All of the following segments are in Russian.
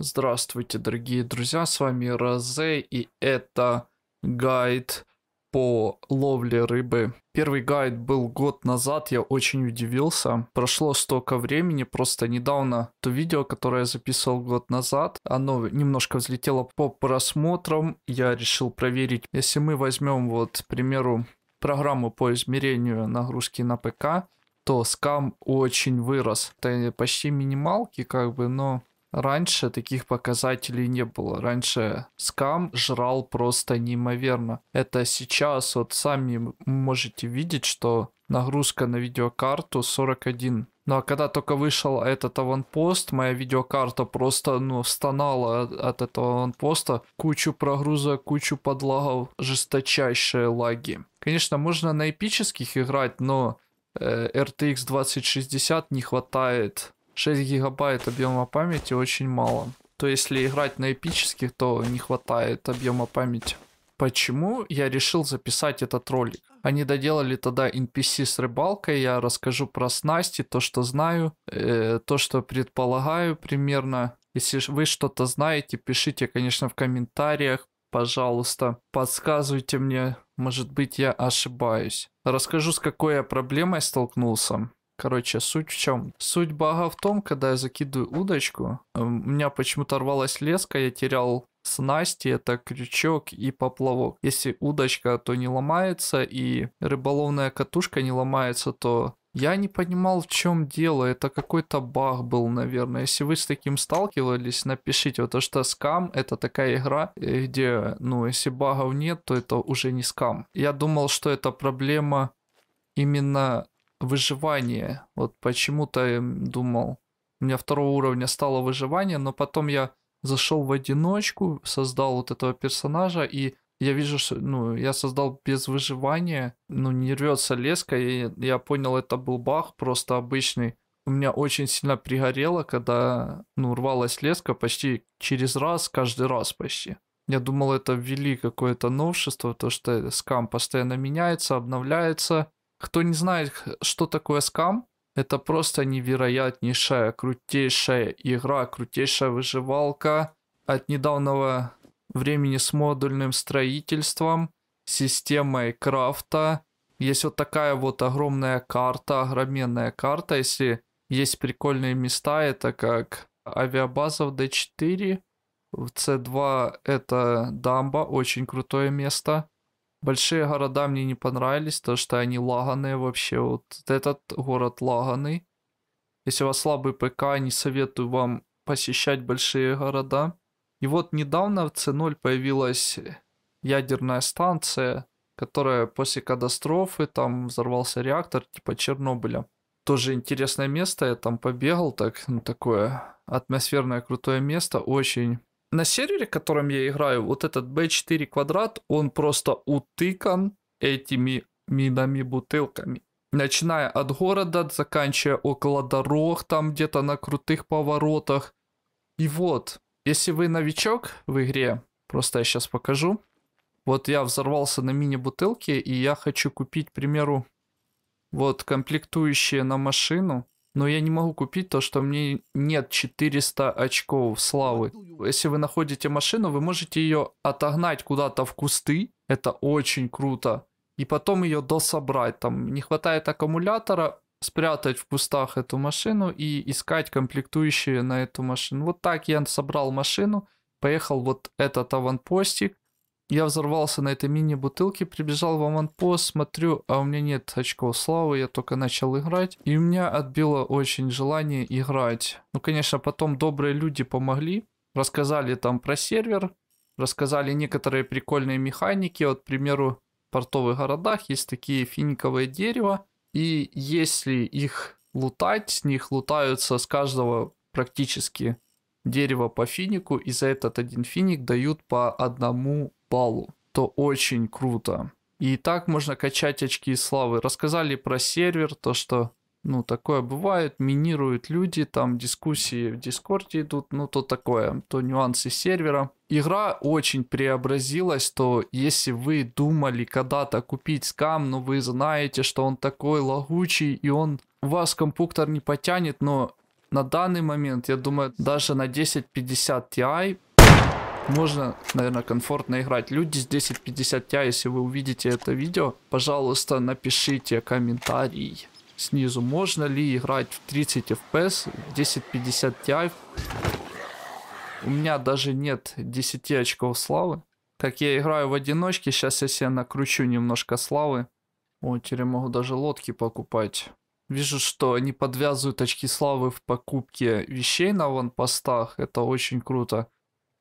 Здравствуйте, дорогие друзья, с вами Розе, и это гайд по ловле рыбы. Первый гайд был год назад, я очень удивился. Прошло столько времени, просто недавно то видео, которое я записывал год назад, оно немножко взлетело по просмотрам. Я решил проверить, если мы возьмем вот, к примеру, программу по измерению нагрузки на ПК, то скам очень вырос. Это почти минималки, как бы, но Раньше таких показателей не было. Раньше скам жрал просто неимоверно. Это сейчас вот сами можете видеть, что нагрузка на видеокарту 41. Ну а когда только вышел этот аванпост, моя видеокарта просто ну, стонала от, от этого аванпоста. Кучу прогруза, кучу подлагов, жесточайшие лаги. Конечно, можно на эпических играть, но э, RTX 2060 не хватает 6 гигабайт объема памяти очень мало. То если играть на эпических, то не хватает объема памяти. Почему я решил записать этот ролик? Они доделали тогда NPC с рыбалкой, я расскажу про снасти, то, что знаю, э, то, что предполагаю примерно. Если вы что-то знаете, пишите, конечно, в комментариях, пожалуйста, подсказывайте мне, может быть, я ошибаюсь. Расскажу, с какой я проблемой столкнулся. Короче, суть в чем? Суть бага в том, когда я закидываю удочку, эм, у меня почему-то рвалась леска, я терял снасти, это крючок и поплавок. Если удочка, то не ломается, и рыболовная катушка не ломается, то я не понимал, в чем дело. Это какой-то баг был, наверное. Если вы с таким сталкивались, напишите. Потому что скам это такая игра, э, где, ну, если багов нет, то это уже не скам. Я думал, что это проблема именно выживание. Вот почему-то думал. У меня второго уровня стало выживание, но потом я зашел в одиночку, создал вот этого персонажа, и я вижу, что ну, я создал без выживания, ну, не рвется леска, и я понял, это был бах просто обычный. У меня очень сильно пригорело, когда, ну, рвалась леска почти через раз, каждый раз почти. Я думал, это ввели какое-то новшество, то, что скам постоянно меняется, обновляется, кто не знает, что такое скам, это просто невероятнейшая, крутейшая игра, крутейшая выживалка от недавнего времени с модульным строительством, системой крафта. Есть вот такая вот огромная карта, огроменная карта. Если есть прикольные места, это как авиабаза в D4, в C2 это дамба, очень крутое место. Большие города мне не понравились, потому что они лаганые вообще. Вот этот город лаганый. Если у вас слабый ПК, не советую вам посещать большие города. И вот недавно в C0 появилась ядерная станция, которая после катастрофы, там взорвался реактор типа Чернобыля. Тоже интересное место, я там побегал, так, ну, такое атмосферное крутое место, очень на сервере, которым я играю, вот этот B4 квадрат, он просто утыкан этими минами, бутылками. Начиная от города, заканчивая около дорог, там где-то на крутых поворотах. И вот, если вы новичок в игре, просто я сейчас покажу. Вот я взорвался на мини-бутылке, и я хочу купить, к примеру, вот комплектующие на машину но я не могу купить то, что мне нет 400 очков славы. Если вы находите машину, вы можете ее отогнать куда-то в кусты, это очень круто, и потом ее дособрать, там не хватает аккумулятора, спрятать в кустах эту машину и искать комплектующие на эту машину. Вот так я собрал машину, поехал вот этот аванпостик, я взорвался на этой мини-бутылке, прибежал в аванпост, смотрю, а у меня нет очков славы, я только начал играть. И у меня отбило очень желание играть. Ну, конечно, потом добрые люди помогли, рассказали там про сервер, рассказали некоторые прикольные механики. Вот, к примеру, в портовых городах есть такие финиковые дерева, и если их лутать, с них лутаются с каждого практически дерево по финику, и за этот один финик дают по одному балу, то очень круто. И так можно качать очки славы. Рассказали про сервер, то что ну, такое бывает, минируют люди, там дискуссии в Дискорде идут, ну, то такое, то нюансы сервера. Игра очень преобразилась, то если вы думали когда-то купить скам, но ну, вы знаете, что он такой лагучий, и он у вас компьютер не потянет, но на данный момент, я думаю, даже на 1050 Ti можно, наверное, комфортно играть. Люди с 1050 Ti, если вы увидите это видео, пожалуйста, напишите комментарий снизу, можно ли играть в 30 FPS, 1050 Ti. У меня даже нет 10 очков славы. Как я играю в одиночке, сейчас я себе накручу немножко славы. О, теперь могу даже лодки покупать. Вижу, что они подвязывают очки славы в покупке вещей на ванпостах. Это очень круто.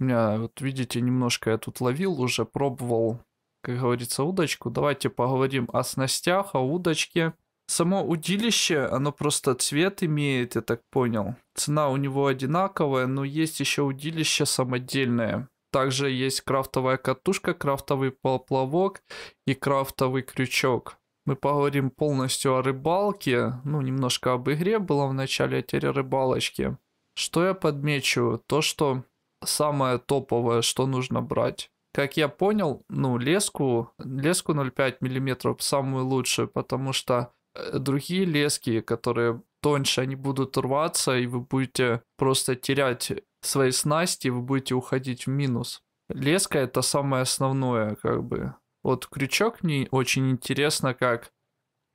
У меня, вот видите, немножко я тут ловил уже, пробовал, как говорится, удочку. Давайте поговорим о снастях, о удочке. Само удилище, оно просто цвет имеет, я так понял. Цена у него одинаковая, но есть еще удилище самодельное. Также есть крафтовая катушка, крафтовый поплавок и крафтовый крючок. Мы поговорим полностью о рыбалке, ну немножко об игре было в начале, а теперь о рыбалочке. Что я подмечу? То, что самое топовое, что нужно брать. Как я понял, ну, леску, леску 0,5 мм самую лучшую, потому что э, другие лески, которые тоньше, они будут рваться, и вы будете просто терять свои снасти, вы будете уходить в минус. Леска это самое основное, как бы. Вот крючок мне очень интересно, как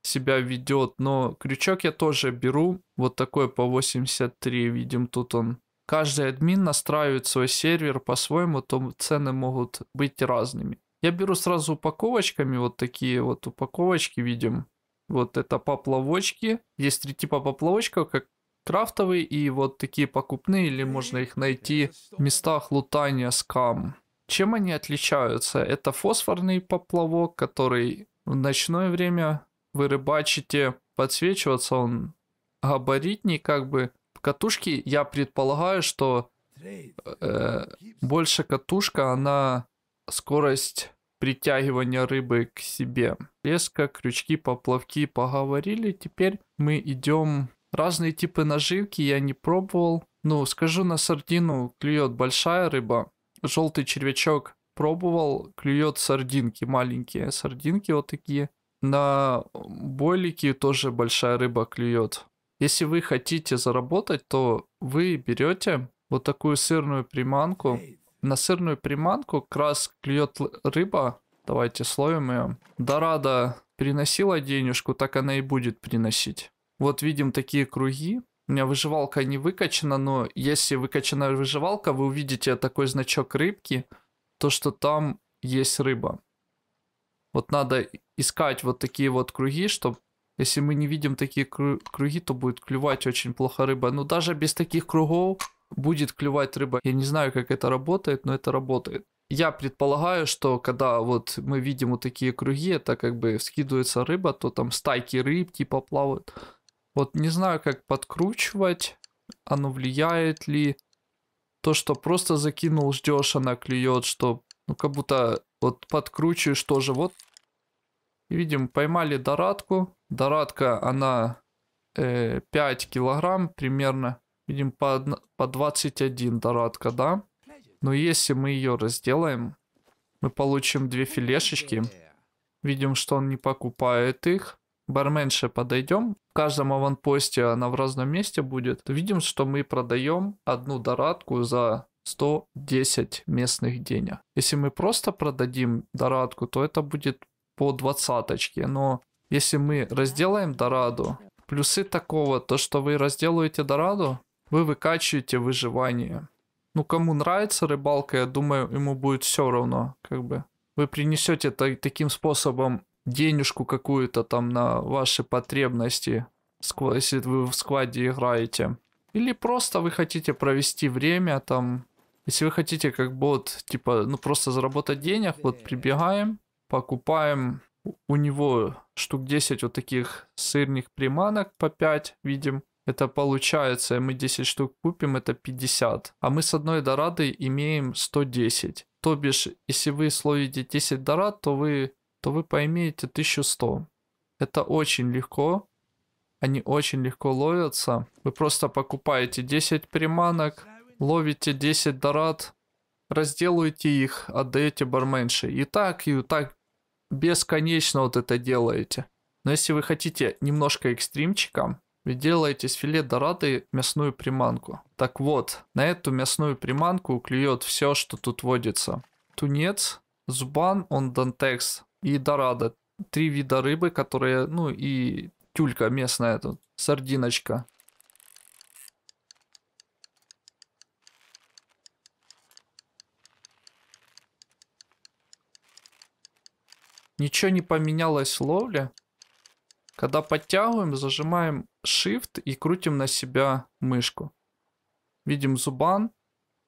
себя ведет, но крючок я тоже беру, вот такой по 83, видим, тут он каждый админ настраивает свой сервер по-своему, то цены могут быть разными. Я беру сразу упаковочками, вот такие вот упаковочки видим. Вот это поплавочки. Есть три типа поплавочков, как крафтовые и вот такие покупные, или можно их найти в местах лутания скам. Чем они отличаются? Это фосфорный поплавок, который в ночное время вы рыбачите, подсвечиваться он габаритней как бы, катушки, я предполагаю, что э, больше катушка, она скорость притягивания рыбы к себе. Леска, крючки, поплавки поговорили. Теперь мы идем... Разные типы наживки я не пробовал. Ну, скажу на сардину, клюет большая рыба. Желтый червячок пробовал, клюет сардинки, маленькие сардинки вот такие. На бойлике тоже большая рыба клюет. Если вы хотите заработать, то вы берете вот такую сырную приманку. На сырную приманку как раз клюет рыба. Давайте словим ее. Дорада приносила денежку, так она и будет приносить. Вот видим такие круги. У меня выживалка не выкачана, но если выкачана выживалка, вы увидите такой значок рыбки, то что там есть рыба. Вот надо искать вот такие вот круги, чтобы если мы не видим такие круги, то будет клювать очень плохо рыба. Но даже без таких кругов будет клювать рыба. Я не знаю, как это работает, но это работает. Я предполагаю, что когда вот мы видим вот такие круги, это как бы скидывается рыба, то там стайки рыб типа плавают. Вот не знаю, как подкручивать, оно влияет ли. То, что просто закинул, ждешь, она клюет, что ну как будто вот подкручиваешь тоже. Вот видим, поймали дорадку. Дорадка, она э, 5 килограмм примерно. Видим, по, одно, по 21 дорадка, да? Но если мы ее разделаем, мы получим две филешечки. Видим, что он не покупает их. Барменше подойдем. В каждом аванпосте она в разном месте будет. Видим, что мы продаем одну дорадку за 110 местных денег. Если мы просто продадим дорадку, то это будет по двадцаточке, но если мы разделаем Дораду, плюсы такого, то что вы разделаете Дораду, вы выкачиваете выживание. Ну, кому нравится рыбалка, я думаю, ему будет все равно, как бы. Вы принесете так, таким способом денежку какую-то там на ваши потребности, если вы в складе играете. Или просто вы хотите провести время там. Если вы хотите как бот, типа, ну просто заработать денег, вот прибегаем, покупаем у него штук 10 вот таких сырных приманок по 5, видим. Это получается, мы 10 штук купим, это 50. А мы с одной дорады имеем 110. То бишь, если вы словите 10 дорад, то вы, то вы поимеете 1100. Это очень легко. Они очень легко ловятся. Вы просто покупаете 10 приманок, ловите 10 дорад, разделывайте их, а отдаете барменше. И так, и так бесконечно вот это делаете. Но если вы хотите немножко экстримчика, вы делаете с филе дорады мясную приманку. Так вот, на эту мясную приманку клюет все, что тут водится. Тунец, зубан, он дантекс и дорада. Три вида рыбы, которые, ну и тюлька местная, тут, сардиночка. Ничего не поменялось в ловле. Когда подтягиваем, зажимаем Shift и крутим на себя мышку. Видим зубан,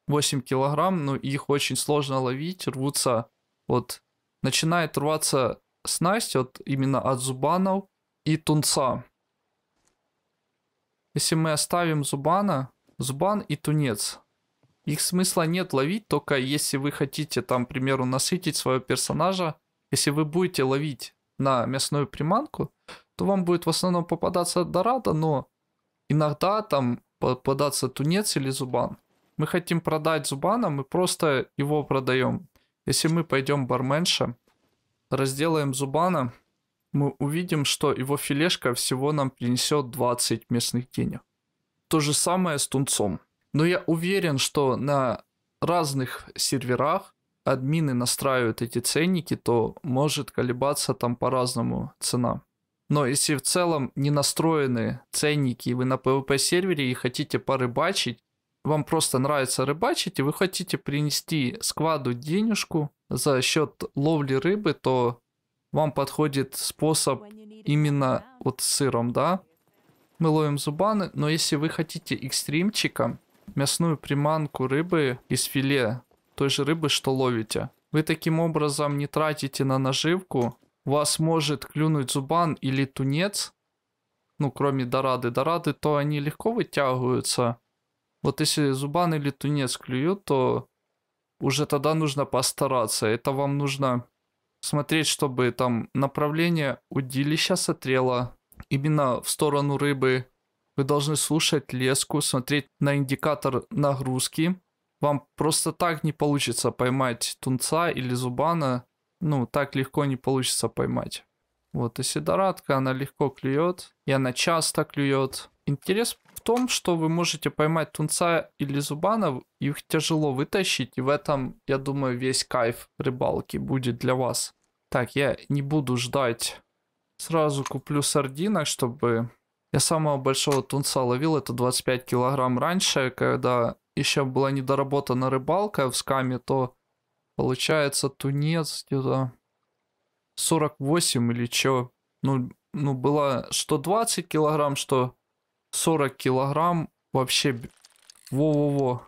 8 килограмм, но их очень сложно ловить, рвутся вот начинает рваться снасть вот именно от зубанов и тунца. Если мы оставим зубана, зубан и тунец, их смысла нет ловить, только если вы хотите там, к примеру, насытить своего персонажа если вы будете ловить на мясную приманку, то вам будет в основном попадаться дорада, но иногда там попадаться тунец или зубан. Мы хотим продать зубана, мы просто его продаем. Если мы пойдем барменша, разделаем зубана, мы увидим, что его филешка всего нам принесет 20 местных денег. То же самое с тунцом. Но я уверен, что на разных серверах админы настраивают эти ценники, то может колебаться там по-разному цена. Но если в целом не настроены ценники, вы на PvP сервере и хотите порыбачить, вам просто нравится рыбачить, и вы хотите принести складу денежку за счет ловли рыбы, то вам подходит способ именно вот с сыром, да? Мы ловим зубаны, но если вы хотите экстримчика, мясную приманку рыбы из филе той же рыбы, что ловите. Вы таким образом не тратите на наживку, вас может клюнуть зубан или тунец, ну кроме дорады, дорады, то они легко вытягиваются. Вот если зубан или тунец клюют, то уже тогда нужно постараться. Это вам нужно смотреть, чтобы там направление удилища сотрело именно в сторону рыбы. Вы должны слушать леску, смотреть на индикатор нагрузки, вам просто так не получится поймать тунца или зубана. Ну, так легко не получится поймать. Вот, и сидоратка, она легко клюет. И она часто клюет. Интерес в том, что вы можете поймать тунца или зубана, их тяжело вытащить, и в этом, я думаю, весь кайф рыбалки будет для вас. Так, я не буду ждать. Сразу куплю сардинок, чтобы... Я самого большого тунца ловил, это 25 килограмм раньше, когда еще была недоработана рыбалка в скаме, то получается тунец где-то 48 или что. Ну, ну, было что 20 килограмм, что 40 килограмм. Вообще, во-во-во.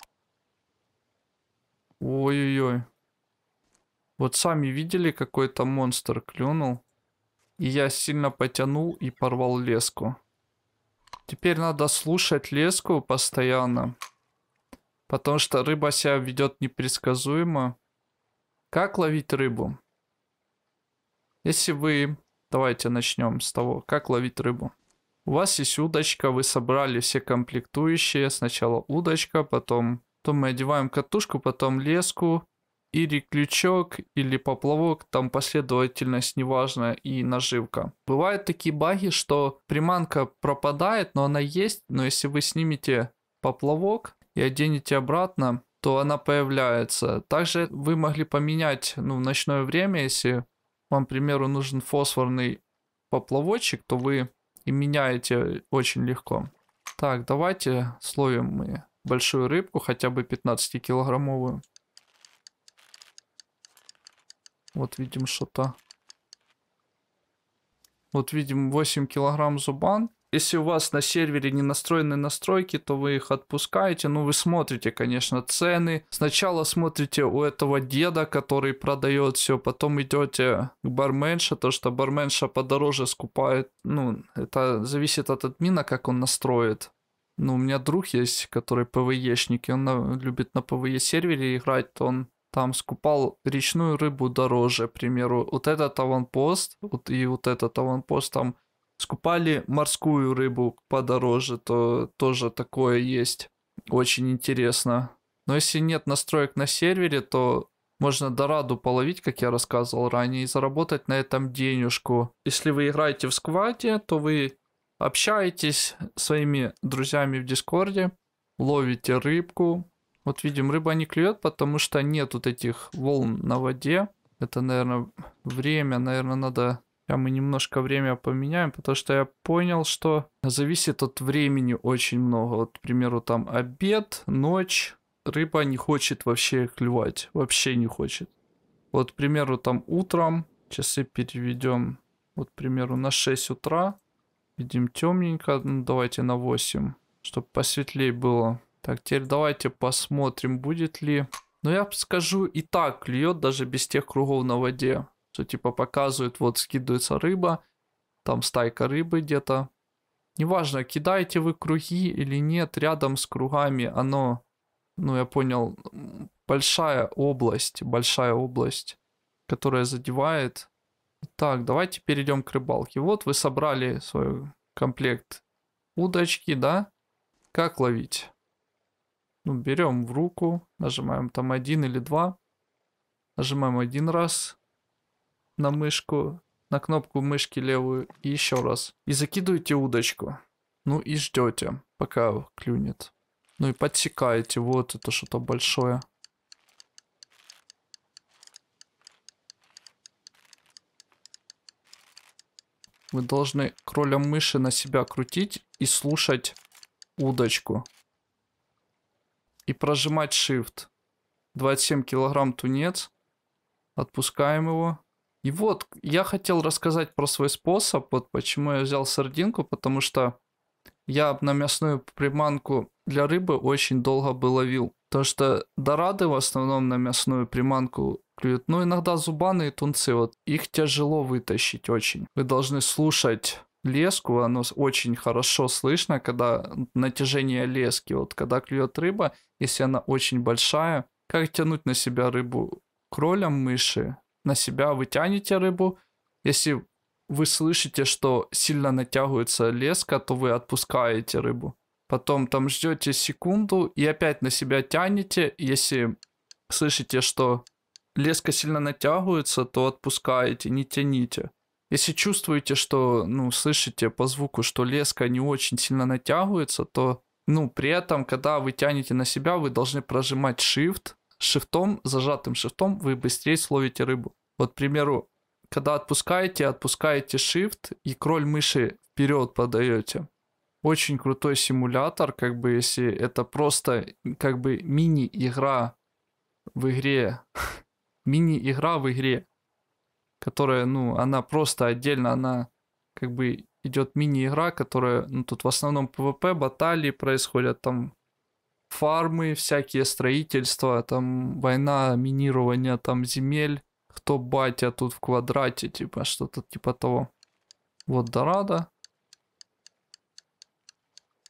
Ой-ой-ой. Вот сами видели, какой то монстр клюнул. И я сильно потянул и порвал леску. Теперь надо слушать леску постоянно. Потому что рыба себя ведет непредсказуемо. Как ловить рыбу? Если вы... Давайте начнем с того, как ловить рыбу. У вас есть удочка, вы собрали все комплектующие. Сначала удочка, потом... Потом мы одеваем катушку, потом леску, или крючок, или поплавок, там последовательность неважная и наживка. Бывают такие баги, что приманка пропадает, но она есть, но если вы снимете поплавок, и оденете обратно, то она появляется. Также вы могли поменять ну, в ночное время, если вам, к примеру, нужен фосфорный поплавочек, то вы и меняете очень легко. Так, давайте словим мы большую рыбку, хотя бы 15-килограммовую. Вот видим что-то. Вот видим 8 килограмм зубан если у вас на сервере не настроены настройки, то вы их отпускаете, ну, вы смотрите, конечно, цены. Сначала смотрите у этого деда, который продает все, потом идете к барменше, то что барменша подороже скупает, ну, это зависит от админа, как он настроит. Ну, у меня друг есть, который ПВЕшник, и он на, любит на ПВЕ сервере играть, то он там скупал речную рыбу дороже, к примеру, вот этот аванпост, вот, и вот этот аванпост там Скупали морскую рыбу подороже, то тоже такое есть. Очень интересно. Но если нет настроек на сервере, то можно дораду половить, как я рассказывал ранее, и заработать на этом денежку. Если вы играете в скваде, то вы общаетесь своими друзьями в Дискорде, ловите рыбку. Вот видим, рыба не клюет, потому что нет вот этих волн на воде. Это, наверное, время, наверное, надо я а мы немножко время поменяем, потому что я понял, что зависит от времени очень много. Вот, к примеру, там обед, ночь. Рыба не хочет вообще клевать. Вообще не хочет. Вот, к примеру, там утром. Часы переведем, вот, к примеру, на 6 утра. Видим темненько. Ну, давайте на 8, чтобы посветлее было. Так, теперь давайте посмотрим, будет ли... Но я скажу, и так клюет даже без тех кругов на воде. Что типа показывают, вот скидывается рыба, там стайка рыбы где-то. Неважно, кидаете вы круги или нет, рядом с кругами оно, ну я понял, большая область, большая область, которая задевает. Так, давайте перейдем к рыбалке. Вот вы собрали свой комплект удочки, да? Как ловить? Ну, берем в руку, нажимаем там один или два, нажимаем один раз, на мышку, на кнопку мышки левую и еще раз. И закидываете удочку. Ну и ждете, пока клюнет. Ну и подсекаете, вот это что-то большое. Вы должны кролем мыши на себя крутить и слушать удочку. И прожимать Shift. 27 килограмм тунец. Отпускаем его. И вот, я хотел рассказать про свой способ, вот почему я взял сардинку, потому что я на мясную приманку для рыбы очень долго бы ловил. То, что дорады в основном на мясную приманку клюют. Ну, иногда зубаны и тунцы, вот их тяжело вытащить очень. Вы должны слушать леску, оно очень хорошо слышно, когда натяжение лески, вот когда клюет рыба, если она очень большая, как тянуть на себя рыбу кролем мыши, на себя вы тянете рыбу. Если вы слышите, что сильно натягивается леска, то вы отпускаете рыбу. Потом там ждете секунду и опять на себя тянете. Если слышите, что леска сильно натягивается, то отпускаете, не тяните. Если чувствуете, что, ну, слышите по звуку, что леска не очень сильно натягивается, то, ну, при этом, когда вы тянете на себя, вы должны прожимать shift. Шифтом, зажатым шифтом вы быстрее словите рыбу. Вот, к примеру, когда отпускаете, отпускаете Shift и кроль мыши вперед подаете. Очень крутой симулятор, как бы если это просто как бы мини-игра в игре. мини-игра в игре, которая, ну, она просто отдельно, она как бы идет мини-игра, которая, ну, тут в основном PvP, баталии происходят, там фармы, всякие строительства, там война, минирование там земель, кто батя тут в квадрате, типа что-то типа того. Вот Дорадо.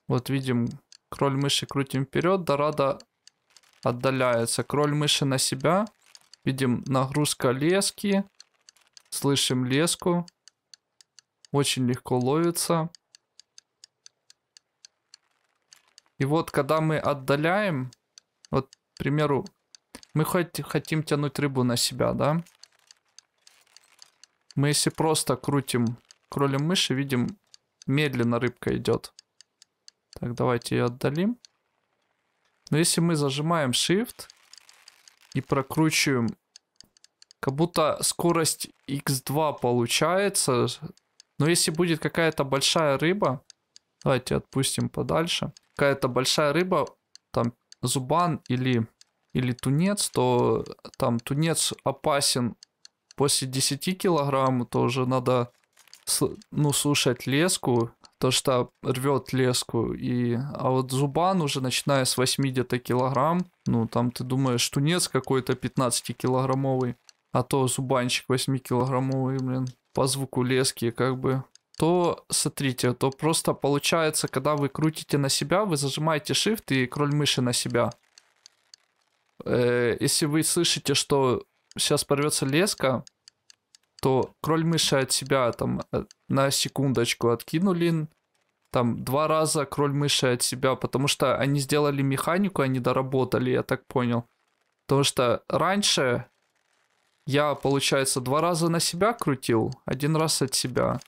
Вот видим, кроль мыши крутим вперед, Дорадо отдаляется. Кроль мыши на себя. Видим нагрузка лески. Слышим леску. Очень легко ловится. И вот, когда мы отдаляем, вот, к примеру, мы хоть хотим тянуть рыбу на себя, да? Мы если просто крутим кролем мыши, видим, медленно рыбка идет. Так, давайте ее отдалим. Но если мы зажимаем Shift и прокручиваем, как будто скорость x2 получается. Но если будет какая-то большая рыба, давайте отпустим подальше. Какая-то большая рыба, там зубан или, или тунец, то там тунец опасен После 10 килограмм тоже надо ну, слушать леску, то, что рвет леску. И, а вот зубан уже, начиная с 8 где-то килограмм, ну, там ты думаешь, что нет какой-то 15-килограммовый, а то зубанчик 8-килограммовый, блин, по звуку лески, как бы. То, смотрите, то просто получается, когда вы крутите на себя, вы зажимаете shift и кроль мыши на себя. Э, если вы слышите, что сейчас порвется леска, то кроль мыши от тебя там э, на секундочку откинули, там два раза кроль мыши от себя, потому что они сделали механику, они доработали, я так понял. Потому что раньше я, получается, два раза на себя крутил, один раз от себя.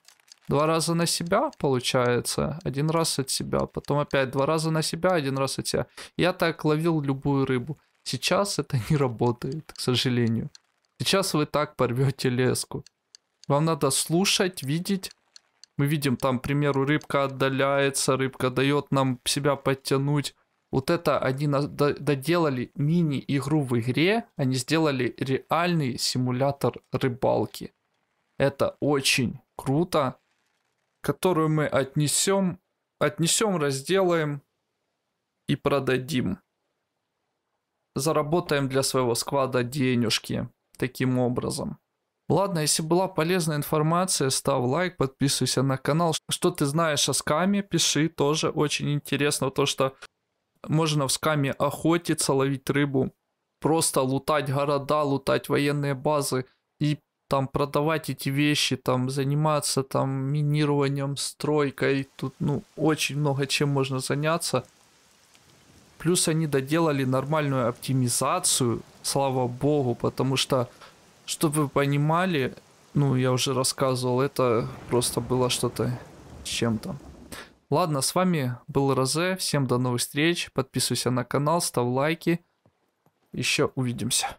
Два раза на себя, получается, один раз от себя. Потом опять два раза на себя, один раз от себя. Я так ловил любую рыбу. Сейчас это не работает, к сожалению. Сейчас вы так порвете леску. Вам надо слушать, видеть. Мы видим там, к примеру, рыбка отдаляется, рыбка дает нам себя подтянуть. Вот это они доделали мини-игру в игре, они сделали реальный симулятор рыбалки. Это очень круто, которую мы отнесем, отнесем, разделаем и продадим. Заработаем для своего сквада денежки таким образом. Ладно, если была полезная информация, ставь лайк, подписывайся на канал. Что ты знаешь о скаме, пиши, тоже очень интересно, то что можно в скаме охотиться, ловить рыбу, просто лутать города, лутать военные базы и там продавать эти вещи, там заниматься там минированием, стройкой. Тут ну очень много чем можно заняться. Плюс они доделали нормальную оптимизацию, слава богу, потому что, чтобы вы понимали, ну, я уже рассказывал, это просто было что-то с чем-то. Ладно, с вами был Розе, всем до новых встреч, подписывайся на канал, ставь лайки, еще увидимся.